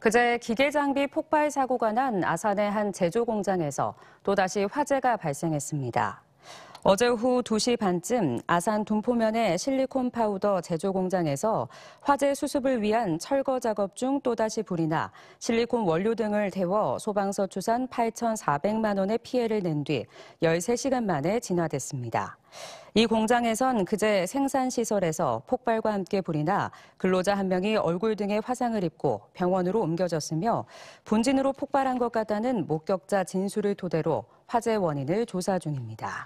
그제 기계 장비 폭발 사고가 난 아산의 한 제조 공장에서 또다시 화재가 발생했습니다. 어제 오후 2시 반쯤 아산 둔포면의 실리콘 파우더 제조 공장에서 화재 수습을 위한 철거 작업 중 또다시 불이 나 실리콘 원료 등을 태워 소방서 추산 8,400만 원의 피해를 낸 뒤 13시간 만에 진화됐습니다. 이 공장에선 그제 생산시설에서 폭발과 함께 불이 나 근로자 한 명이 얼굴 등에 화상을 입고 병원으로 옮겨졌으며 본진으로 폭발한 것 같다는 목격자 진술을 토대로 화재 원인을 조사 중입니다.